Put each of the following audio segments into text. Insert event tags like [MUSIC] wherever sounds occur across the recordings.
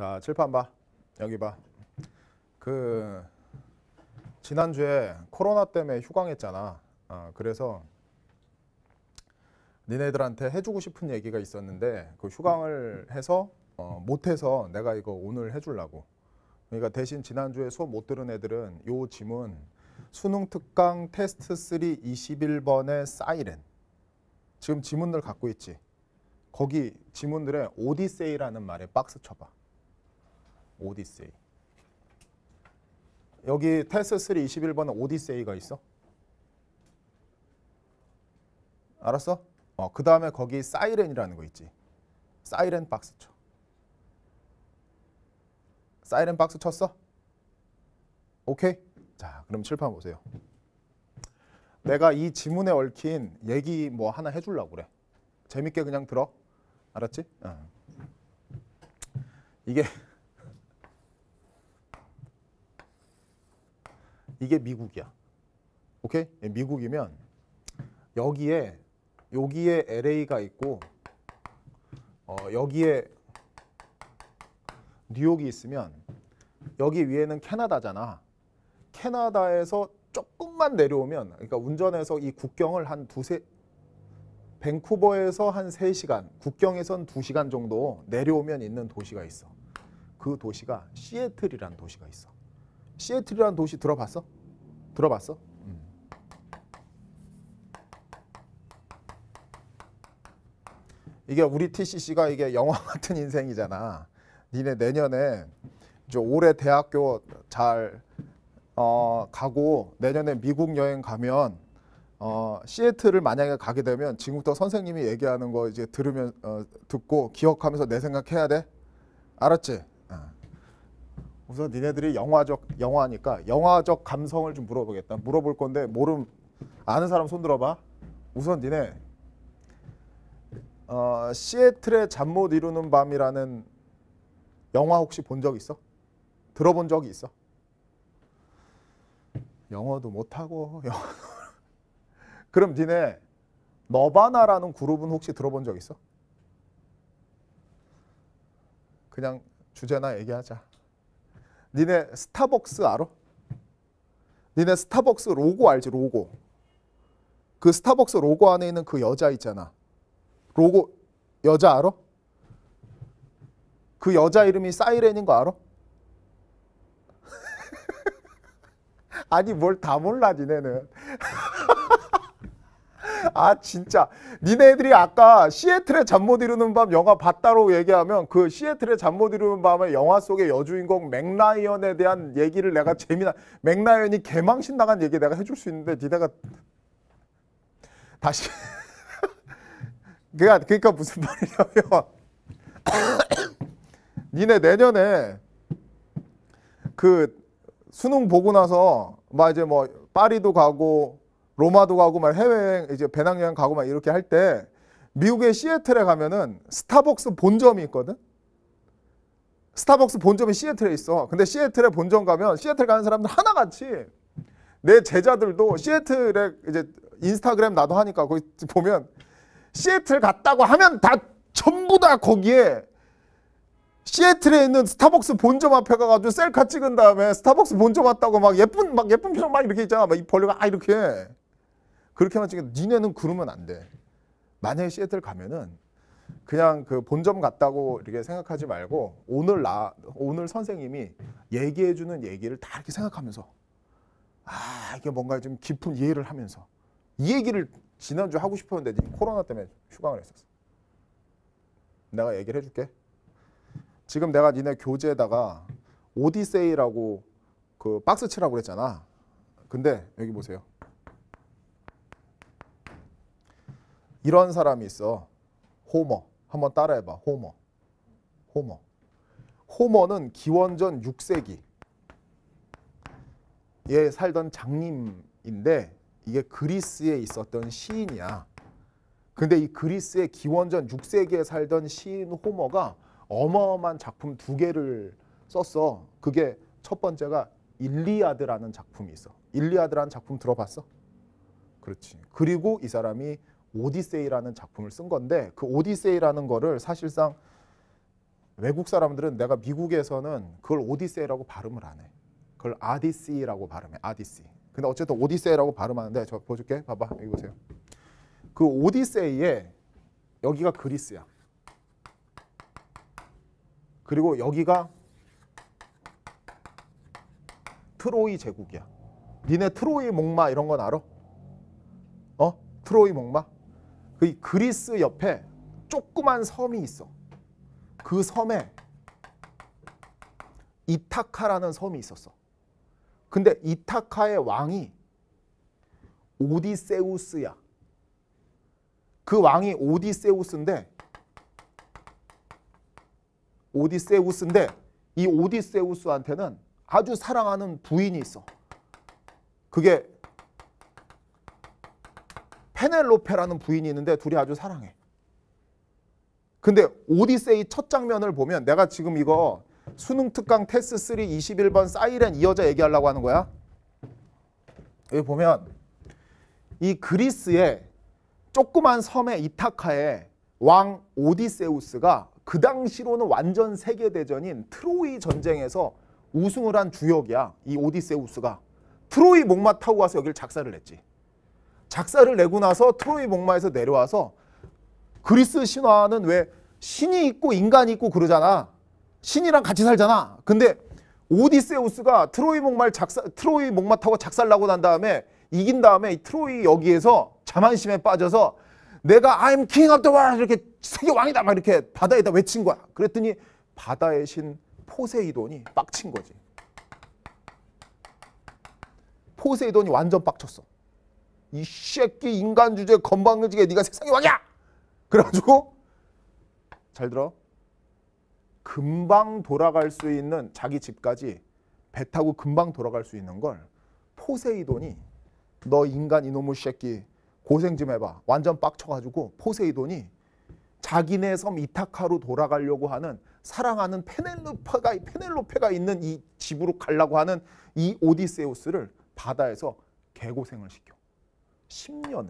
자, 칠판 봐. 여기 봐. 그 지난주에 코로나 때문에 휴강했잖아. 어, 그래서 니네들한테 해주고 싶은 얘기가 있었는데 그 휴강을 해서 어, 못해서 내가 이거 오늘 해주려고. 그러니까 대신 지난주에 수업 못 들은 애들은 요 지문 수능 특강 테스트 3 21번의 사이렌. 지금 지문들 갖고 있지. 거기 지문들의 오디세이라는 말에 박스 쳐봐. 오디세이. 여기 테스 3 21번에 오디세이가 있어. 알았어? 어, 그 다음에 거기 사이렌이라는 거 있지. 사이렌 박스 쳐. 사이렌 박스 쳤어? 오케이? 자, 그럼 칠판 보세요. 내가 이 지문에 얽힌 얘기 뭐 하나 해주려고 그래. 재밌게 그냥 들어. 알았지? 어. 이게 이게 미국이야. 오케이? 예, 미국이면 여기에 여기에 LA가 있고 어, 여기에 뉴욕이 있으면 여기 위에는 캐나다잖아. 캐나다에서 조금만 내려오면 그러니까 운전해서 이 국경을 한 두세 밴쿠버에서 한 3시간, 국경에선 2시간 정도 내려오면 있는 도시가 있어. 그 도시가 시애틀이라는 도시가 있어. 시애틀이라는 도시 들어봤어? 들어봤어? 이게 우리 TCC가 이게 영화 [LAUGHS] 같은 인생이잖아. 니네 내년에 이제 올해 대학교 잘 어, 가고 내년에 미국 여행 가면 어, 시애틀을 만약에 가게 되면 지금부터 선생님이 얘기하는 거 이제 들으면 어, 듣고 기억하면서 내 생각해야 돼. 알았지? 우선 니네들이 영화적 영화니까 영화적 감성을 좀 물어보겠다. 물어볼 건데 모름 아는 사람 손 들어봐. 우선 니네 어, 시애틀의 잠 못 이루는 밤이라는 영화 혹시 본 적 있어? 들어본 적이 있어? 영어도 못하고 영어 [LAUGHS] 그럼 니네 너바나라는 그룹은 혹시 들어본 적 있어? 그냥 주제나 얘기하자. 니네 스타벅스 알아? 니네 스타벅스 로고 알지 로고 그 스타벅스 로고 안에 있는 그 여자 있잖아 로고 여자 알아? 그 여자 이름이 사이렌인 거 알아? [LAUGHS] 아니 뭘 다 몰라 니네는 아 진짜 니네 애들이 아까 시애틀의 잠 못 이루는 밤 영화 봤다로 얘기하면 그 시애틀의 잠 못 이루는 밤의 영화 속의 여주인공 맥라이언에 대한 얘기를 내가 재미난 맥라이언이 개망신 나간 얘기 내가 해줄 수 있는데 니네가 다시 [LAUGHS] 그러니까, 그러니까 무슨 말이냐면 [COUGHS] 니네 내년에 그 수능 보고 나서 막 이제 뭐 파리도 가고 로마도 가고 막 해외여행 이제 배낭여행 가고 막 이렇게 할 때 미국의 시애틀에 가면은 스타벅스 본점이 있거든. 스타벅스 본점이 시애틀에 있어. 근데 시애틀에 본점 가면 시애틀 가는 사람들 하나같이 내 제자들도 시애틀에 이제 인스타그램 나도 하니까 거기 보면 시애틀 갔다고 하면 다 전부 다 거기에 시애틀에 있는 스타벅스 본점 앞에 가가지고 셀카 찍은 다음에 스타벅스 본점 왔다고 막 예쁜 막 예쁜 표정 막 이렇게 있잖아. 막 이 벌레가 아 이렇게 그렇게 하면 지금 니네는 그러면 안 돼. 만약에 시애틀 가면은 그냥 그 본점 같다고 이렇게 생각하지 말고 오늘 나 오늘 선생님이 얘기해 주는 얘기를 다 이렇게 생각하면서 아 이게 뭔가 좀 깊은 이해를 하면서 이 얘기를 지난주 하고 싶었는데 코로나 때문에 휴강을 했었어. 내가 얘기를 해줄게. 지금 내가 니네 교재에다가 오디세이라고 그 박스 치라고 그랬잖아. 근데 여기 보세요. 이런 사람이 있어. 호머. 한번 따라해봐. 호머. 호머. 호머는 기원전 6세기 에 살던 장님인데 이게 그리스에 있었던 시인이야. 근데 이 그리스의 기원전 6세기에 살던 시인 호머가 어마어마한 작품 두 개를 썼어. 그게 첫 번째가 일리아드라는 작품이 있어. 일리아드라는 작품 들어봤어? 그렇지. 그리고 이 사람이 오디세이라는 작품을 쓴 건데 그 오디세이라는 거를 사실상 외국 사람들은 내가 미국에서는 그걸 오디세이라고 발음을 안 해. 그걸 아디시라고 발음해. 아디시. 근데 어쨌든 오디세이라고 발음하는데 저 보여줄게. 봐봐. 여기 보세요. 그 오디세이에 여기가 그리스야. 그리고 여기가 트로이 제국이야. 니네 트로이 목마 이런 건 알아? 어? 트로이 목마? 그 그리스 옆에 조그만 섬이 있어. 그 섬에 이타카라는 섬이 있었어. 근데 이타카의 왕이 오디세우스야. 그 왕이 오디세우스인데 오디세우스인데 이 오디세우스한테는 아주 사랑하는 부인이 있어. 그게 페넬로페라는 부인이 있는데 둘이 아주 사랑해. 근데 오디세이 첫 장면을 보면 내가 지금 이거 수능 특강 테스트 3 21번 사이렌 이 여자 얘기하려고 하는 거야. 여기 보면 이 그리스의 조그만 섬의 이타카에 왕 오디세우스가 그 당시로는 완전 세계대전인 트로이 전쟁에서 우승을 한 주역이야. 이 오디세우스가. 트로이 목마 타고 가서 여길 작사를 했지. 작사를 내고 나서 트로이 목마에서 내려와서 그리스 신화는 왜 신이 있고 인간이 있고 그러잖아. 신이랑 같이 살잖아. 근데 오디세우스가 트로이 목마를 작사 트로이 목마 타고 작살나고 난 다음에 이긴 다음에 트로이 여기에서 자만심에 빠져서 내가 I'm king of the world 이렇게 세계 왕이다 막 이렇게 바다에다 외친 거야. 그랬더니 바다의 신 포세이돈이 빡친 거지. 포세이돈이 완전 빡쳤어. 이 새끼 인간 주제 건방지게 네가 세상의 왕이야. 그래가지고 잘 들어. 금방 돌아갈 수 있는 자기 집까지 배 타고 금방 돌아갈 수 있는 걸 포세이돈이 너 인간 이놈의 새끼 고생 좀 해봐. 완전 빡쳐가지고 포세이돈이 자기네 섬 이타카로 돌아가려고 하는 사랑하는 페넬로페가 페넬로페가 있는 이 집으로 가려고 하는 이 오디세우스를 바다에서 개고생을 시켜. 10년.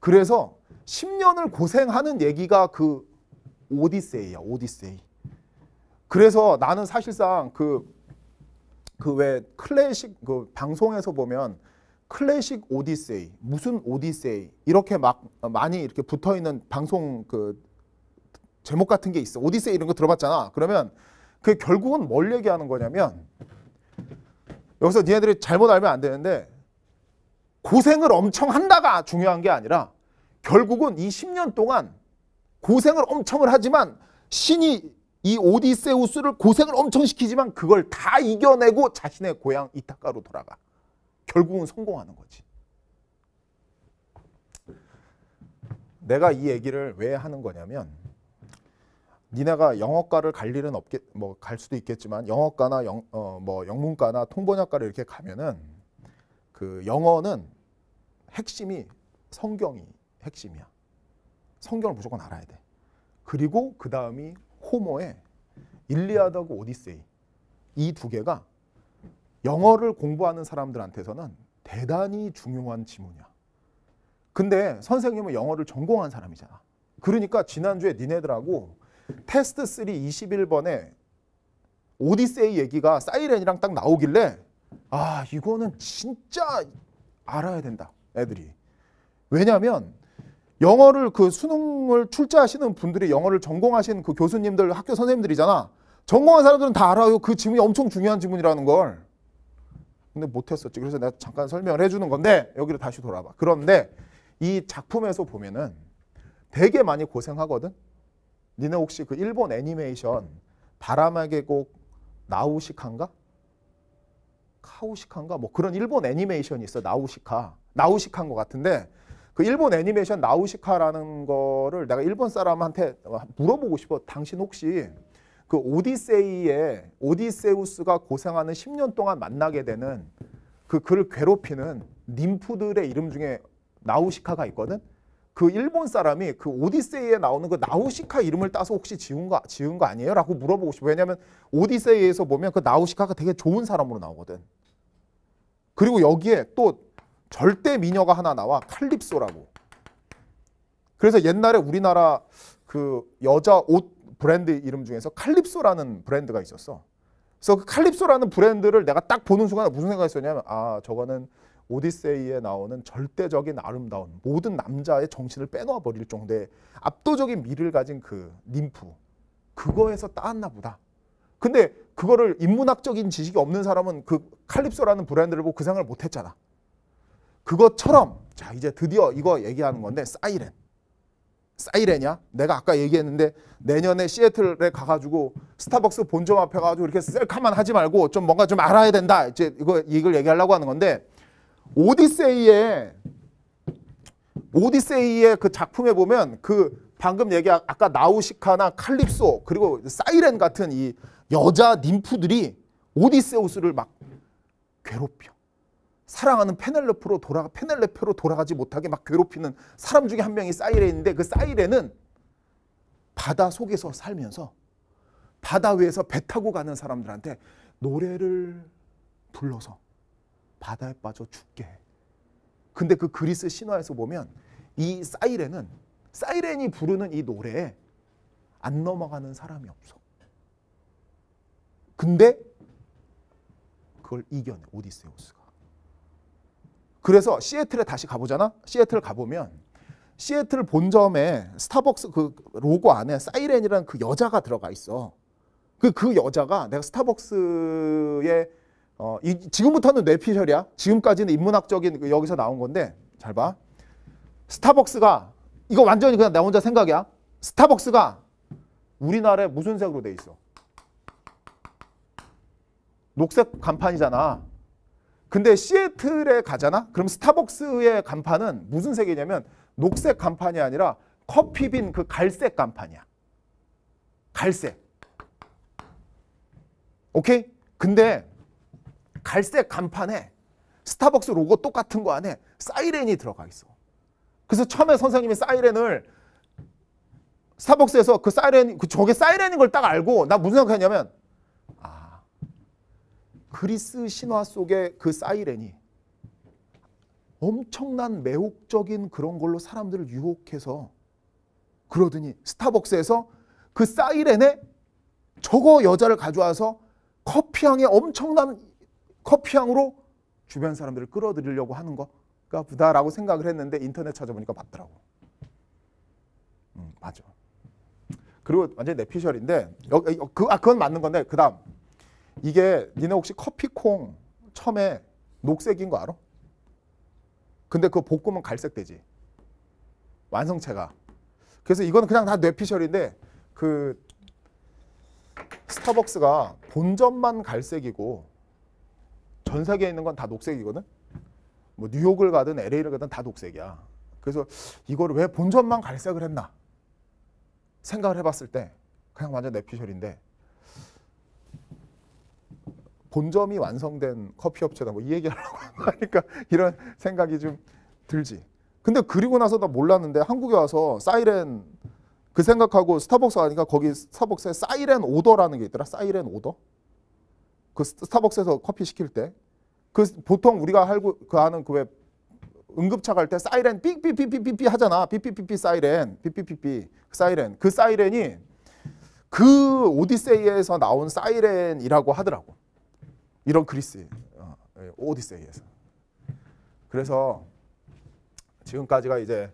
그래서 10년을 고생하는 얘기가 그 오디세이야, 오디세이. 그래서 나는 사실상 그 그 왜 클래식 그 방송에서 보면 클래식 오디세이, 무슨 오디세이 이렇게 막 많이 이렇게 붙어 있는 방송 그 제목 같은 게 있어. 오디세이 이런 거 들어봤잖아. 그러면 그 결국은 뭘 얘기하는 거냐면 여기서 니네들이 잘못 알면 안 되는데 고생을 엄청 한다가 중요한 게 아니라 결국은 이 10년 동안 고생을 엄청 을 하지만 신이 이 오디세우스를 고생을 엄청 시키지만 그걸 다 이겨내고 자신의 고향 이타카로 돌아가. 결국은 성공하는 거지. 내가 이 얘기를 왜 하는 거냐면 니네가 영어과를 갈 일은 없게뭐 갈 수도 있겠지만 영어과나 영, 어, 뭐 영문과나 통번역과를 이렇게 가면은 그 영어는 핵심이 성경이 핵심이야. 성경을 무조건 알아야 돼. 그리고 그 다음이 호모의 일리아드하고 오디세이 이 두 개가 영어를 공부하는 사람들한테서는 대단히 중요한 지문이야. 근데 선생님은 영어를 전공한 사람이잖아. 그러니까 지난주에 니네들하고 테스트 3 21번에 오디세이 얘기가 사이렌이랑 딱 나오길래 아 이거는 진짜 알아야 된다 애들이 왜냐하면 영어를 그 수능을 출제하시는 분들이 영어를 전공하신 그 교수님들 학교 선생님들이잖아 전공한 사람들은 다 알아요 그질문이 엄청 중요한 질문이라는걸 근데 못했었지 그래서 내가 잠깐 설명을 해주는 건데 여기로 다시 돌아봐 그런데 이 작품에서 보면은 되게 많이 고생하거든 니네 혹시 그 일본 애니메이션 바람에게꼭나우시카가 카우시칸가 뭐 그런 일본 애니메이션이 있어 나우시카 나우시카인 것 같은데 그 일본 애니메이션 나우시카라는 거를 내가 일본 사람한테 물어보고 싶어 당신 혹시 그 오디세이에 오디세우스가 고생하는 10년 동안 만나게 되는 그 그를 괴롭히는 님프들의 이름 중에 나우시카가 있거든 그 일본 사람이 그 오디세이에 나오는 그 나우시카 이름을 따서 혹시 지은 거 지은 거 아니에요? 라고 물어보고 싶어요. 왜냐면 오디세이에서 보면 그 나우시카가 되게 좋은 사람으로 나오거든. 그리고 여기에 또 절대 미녀가 하나 나와 칼립소라고. 그래서 옛날에 우리나라 그 여자 옷 브랜드 이름 중에서 칼립소라는 브랜드가 있었어. 그래서 그 칼립소라는 브랜드를 내가 딱 보는 순간 무슨 생각했었냐면 아 저거는 오디세이에 나오는 절대적인 아름다운 모든 남자의 정신을 빼놓아 버릴 정도의 압도적인 미를 가진 그 님프 그거에서 따왔나 보다. 근데 그거를 인문학적인 지식이 없는 사람은 그 칼립소라는 브랜드를 보고 그 생각을 못 했잖아. 그것처럼 자 이제 드디어 이거 얘기하는 건데 사이렌. 사이렌이야? 내가 아까 얘기했는데 내년에 시애틀에 가가지고 스타벅스 본점 앞에 가가지고 이렇게 셀카만 하지 말고 좀 뭔가 좀 알아야 된다. 이제 이거 얘기를 얘기하려고 하는 건데 오디세이의 오디세이의 그 작품에 보면 그 방금 얘기 한 아까 나우시카나 칼립소 그리고 사이렌 같은 이 여자 님프들이 오디세우스를 막 괴롭혀. 사랑하는 페넬레프로 돌아 가페넬레프로 돌아가지 못하게 막 괴롭히는 사람 중에 한 명이 사이렌인데 그 사이렌은 바다 속에서 살면서 바다 위에서 배 타고 가는 사람들한테 노래를 불러서 바다에 빠져 죽게 해. 근데 그 그리스 신화에서 보면 이 사이렌은 사이렌이 부르는 이 노래에 안 넘어가는 사람이 없어. 근데 그걸 이겨내 오디세우스가. 그래서 시애틀에 다시 가보잖아. 시애틀 가보면 시애틀 본점에 스타벅스 그 로고 안에 사이렌이라는 그 여자가 들어가 있어. 그, 그 여자가 내가 스타벅스에 어, 이, 지금부터는 뇌피셜이야. 지금까지는 인문학적인 그 여기서 나온 건데 잘 봐. 스타벅스가 이거 완전히 그냥 나 혼자 생각이야. 스타벅스가 우리나라에 무슨 색으로 돼 있어? 녹색 간판이잖아. 근데 시애틀에 가잖아? 그럼 스타벅스의 간판은 무슨 색이냐면 녹색 간판이 아니라 커피빈 그 갈색 간판이야. 갈색. 오케이? 근데 갈색 간판에 스타벅스 로고 똑같은 거 안에 사이렌이 들어가 있어. 그래서 처음에 선생님이 사이렌을 스타벅스에서 그 사이렌, 그 저게 사이렌인 걸 딱 알고 나 무슨 생각했냐면 아 그리스 신화 속의 그 사이렌이 엄청난 매혹적인 그런 걸로 사람들을 유혹해서 그러더니 스타벅스에서 그 사이렌에 저거 여자를 가져와서 커피향에 엄청난 커피향으로 주변 사람들을 끌어들이려고 하는 거가 부다라고 생각을 했는데 인터넷 찾아보니까 맞더라고. 음, 맞아. 그리고 완전 내피셜인데 그, 아, 그건 맞는 건데 그다음 이게 니네 혹시 커피콩 처음에 녹색인 거 알아? 근데 그거 볶으면 갈색 되지. 완성체가. 그래서 이건 그냥 다 뇌피셜인데 그 스타벅스가 본점만 갈색이고 전 세계에 있는 건 다 녹색이거든. 뭐 뉴욕을 가든 LA를 가든 다 녹색이야. 그래서 이걸 왜 본전만 갈색을 했나 생각을 해봤을 때 그냥 완전 내피셜인데 본점이 완성된 커피 업체다 뭐 이 얘기하려고 하니까 이런 생각이 좀 들지. 근데 그리고 나서 나 몰랐는데 한국에 와서 사이렌 그 생각하고 스타벅스 가니까 거기 스타벅스에 사이렌 오더라는 게 있더라. 사이렌 오더. 그 스타벅스에서 커피 시킬 때그 보통 우리가 알고 그 하는 그왜 응급차 갈 때 사이렌 삐삐삐삐삐삐 하잖아. 삐삐삐삐 사이렌. 삐삐삐삐. 사이렌. 그 사이렌이 그 오디세이에서 나온 사이렌이라고 하더라고. 이런 그리스 어, 예, 오디세이에서. 그래서 지금까지가 이제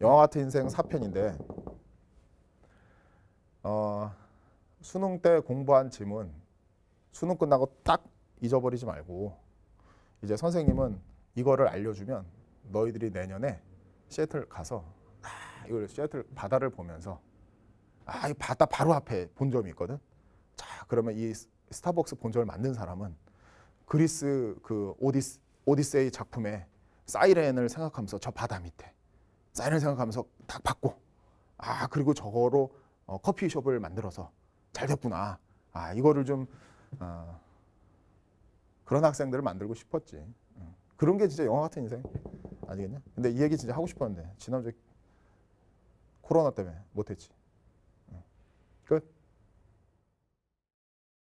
영화 같은 인생 4편인데 어, 수능 때 공부한 짐은 수능 끝나고 딱 잊어버리지 말고 이제 선생님은 이거를 알려주면 너희들이 내년에 시애틀 가서 아, 이걸 시애틀 바다를 보면서 아, 이 바다 바로 앞에 본점이 있거든. 자, 그러면 이 스타벅스 본점을 만든 사람은 그리스 그 오디스 오디세이 작품의 사이렌을 생각하면서 저 바다 밑에 사이렌 생각하면서 딱받고아 그리고 저거로 어, 커피숍을 만들어서 잘 됐구나 아 이거를 좀 그런 학생들을 만들고 싶었지. 그런 게 진짜 영화 같은 인생 아니겠냐? 근데 이 얘기 진짜 하고 싶었는데 지난주에 코로나 때문에 못했지.